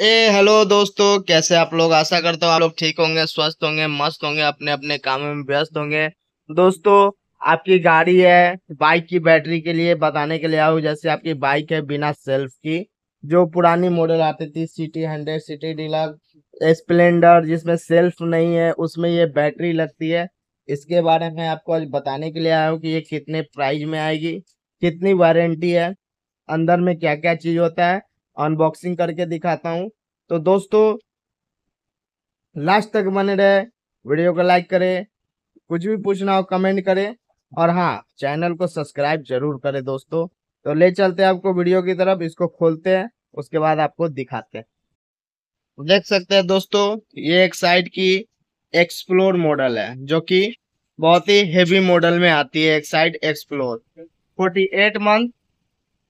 ए hello दोस्तों कैसे आप लोग आशा करता हूँ आप लोग ठीक होंगे स्वस्थ होंगे मस्त होंगे अपने अपने काम में व्यस्त होंगे दोस्तों आपकी गाड़ी है बाइक की बैटरी के लिए बताने के लिए आओ जैसे आपकी बाइक है बिना सेल्फ की जो पुरानी मॉडल आती थी CT hundred CT deluxe Splendor जिसमें सेल्फ नहीं है उसमें ये बैटरी लगती है इसके बारे में आपको आज बताने के लिए आया हूँ कि ये कितने प्राइस में आएगी कितनी वारंटी है अंदर में क्या क्या चीज़ होता है अनबॉक्सिंग करके दिखाता हूँ तो दोस्तों लास्ट तक बने रहे वीडियो को लाइक करें कुछ भी पूछना हो कमेंट करें और हाँ चैनल को सब्सक्राइब जरूर करें दोस्तों तो ले चलते हैं आपको वीडियो की तरफ इसको खोलते हैं उसके बाद आपको दिखाते हैं देख सकते हैं दोस्तों ये एक साइड की एक्सप्लोर मॉडल है जो कि बहुत ही हेवी मॉडल में आती है एक साइड एक्सप्लोर 48 मंथ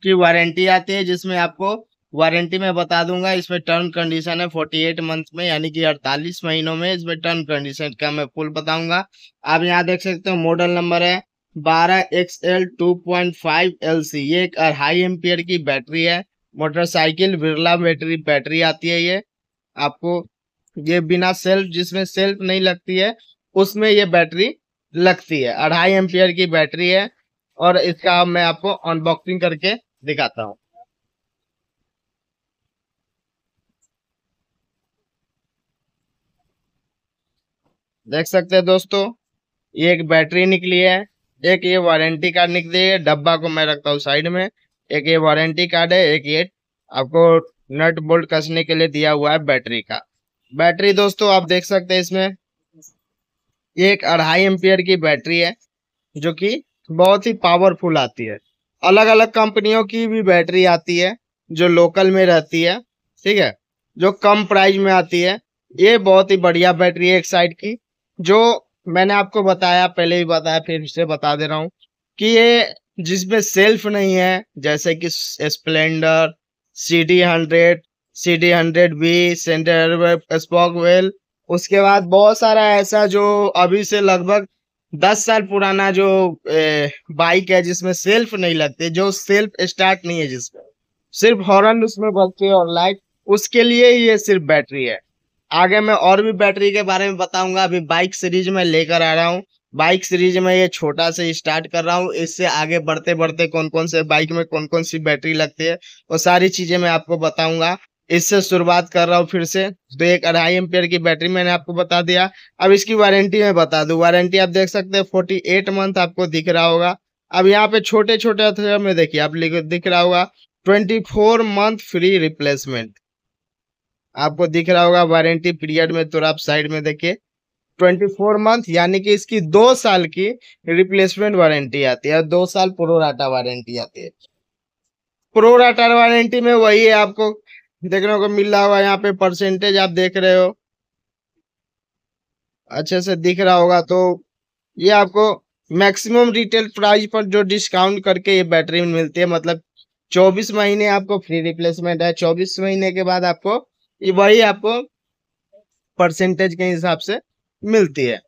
की वारंटी आती है जिसमें आपको वारंटी में बता दूंगा इसमें टर्म कंडीशन है एट मंथ में यानी कि अड़तालीस महीनों में इसमें टर्म कंडीशन का मैं फुल बताऊंगा आप यहाँ देख सकते हो मॉडल नंबर है बारह X L two point five L C ये एक अढ़ाई एम्पियर की बैटरी है मोटरसाइकिल बिरला बैटरी बैटरी आती है ये आपको ये बिना सेल्फ जिसमें सेल्फ नहीं लगती है उसमें ये बैटरी लगती है अढ़ाई एम्पियर की बैटरी है और इसका मैं आपको अनबॉक्सिंग करके दिखाता हूँ देख सकते हैं दोस्तों ये एक बैटरी निकली है एक ये वारंटी कार्ड निकली है डब्बा को मैं रखता हूँ साइड में एक ये वारंटी कार्ड है एक ये आपको नट बोल्ट कसने के लिए दिया हुआ है बैटरी का बैटरी दोस्तों आप देख सकते हैं इसमें एक अढ़ाई एम्पियर की बैटरी है जो कि बहुत ही पावरफुल आती है अलग अलग कंपनियों की भी बैटरी आती है जो लोकल में रहती है ठीक है जो कम प्राइस में आती है ये बहुत ही बढ़िया बैटरी है एक साइड की जो मैंने आपको बताया पहले भी बताया फिर से बता दे रहा हूँ कि ये जिसमें सेल्फ नहीं है जैसे कि Splendor C D hundred C D hundred B center spoke wheel उसके बाद बहुत सारा ऐसा जो अभी से लगभग दस साल पुराना जो बाइक है जिसमें सेल्फ नहीं लगते जो सेल्फ स्टार्ट नहीं है जिसमें सिर्फ हॉर्न उसमें है और लाइट उसके लिए ही ये सिर्फ बैटरी है आगे मैं और भी बैटरी के बारे में बताऊंगा अभी बाइक सीरीज में लेकर आ रहा हूँ बाइक सीरीज में ये छोटा से स्टार्ट कर रहा हूँ इससे आगे बढ़ते बढ़ते कौन कौन से बाइक में कौन कौन सी बैटरी लगती है वो सारी चीजें मैं आपको बताऊंगा इससे शुरुआत कर रहा हूँ फिर से तो एक अढ़ाई एम की बैटरी मैंने आपको बता दिया अब इसकी वारंटी में बता दू वारंटी आप देख सकते हैं फोर्टी एट मंथ आपको दिख रहा होगा अब यहाँ पे छोटे छोटे में देखिए आप दिख रहा होगा twenty four month free replacement आपको दिख रहा होगा वारंटी पीरियड में तो आप साइड में देखिए 24 मंथ यानी कि इसकी दो साल की रिप्लेसमेंट वारंटी आती है और दो साल प्रोराटा वारंटी आती है प्रोराटा वारंटी में वही है आपको देखने को मिल रहा होगा यहाँ पे परसेंटेज आप देख रहे हो अच्छे से दिख रहा होगा तो ये आपको मैक्सिमम रिटेल प्राइस पर जो डिस्काउंट करके ये बैटरी मिलती है मतलब 24 महीने आपको फ्री रिप्लेसमेंट है 24 महीने के बाद आपको ये वही आपको परसेंटेज के हिसाब से मिलती है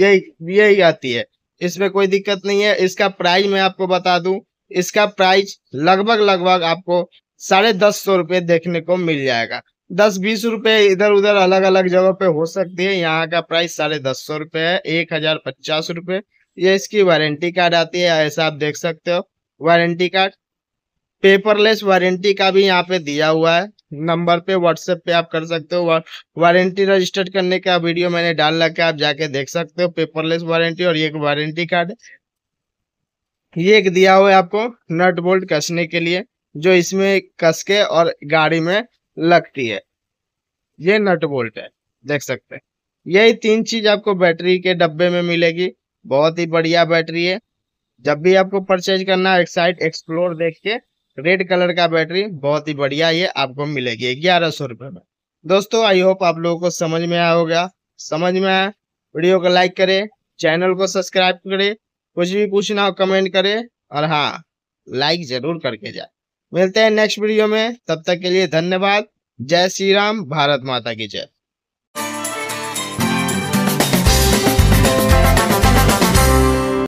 यही यही आती है इसमें कोई दिक्कत नहीं है इसका प्राइस मैं आपको बता दूं इसका प्राइस लगभग लगभग आपको साढ़े दस सौ रुपये देखने को मिल जाएगा दस बीस रुपये इधर उधर अलग अलग जगह पे हो सकती है यहाँ का प्राइस साढ़े दस सौ रुपये है एक हजार पचास रुपये ये इसकी वारंटी कार्ड आती है ऐसा आप देख सकते हो वारंटी कार्ड पेपरलेस वारंटी का भी यहाँ पे दिया हुआ है नंबर पे व्हाट्सएप पे आप कर सकते हो वारंटी रजिस्टर्ड करने का वीडियो मैंने डाल रखा है आप जाके देख सकते हो पेपरलेस वारंटी और ये एक वारंटी कार्ड ये एक दिया हुआ है आपको नट बोल्ट कसने के लिए जो इसमें कस के और गाड़ी में लगती है ये नट बोल्ट है देख सकते हैं यही तीन चीज आपको बैटरी के डब्बे में मिलेगी बहुत ही बढ़िया बैटरी है जब भी आपको परचेज करना है एक्साइट एक्सप्लोर देख के रेड कलर का बैटरी बहुत ही बढ़िया ये आपको मिलेगी ग्यारह सौ रुपये में दोस्तों आई होप आप लोगों को समझ में आया होगा समझ में आया वीडियो को लाइक करें चैनल को सब्सक्राइब करें कुछ भी पूछना हो कमेंट करें और हाँ लाइक जरूर करके जाए मिलते हैं नेक्स्ट वीडियो में तब तक के लिए धन्यवाद जय श्री राम भारत माता की जय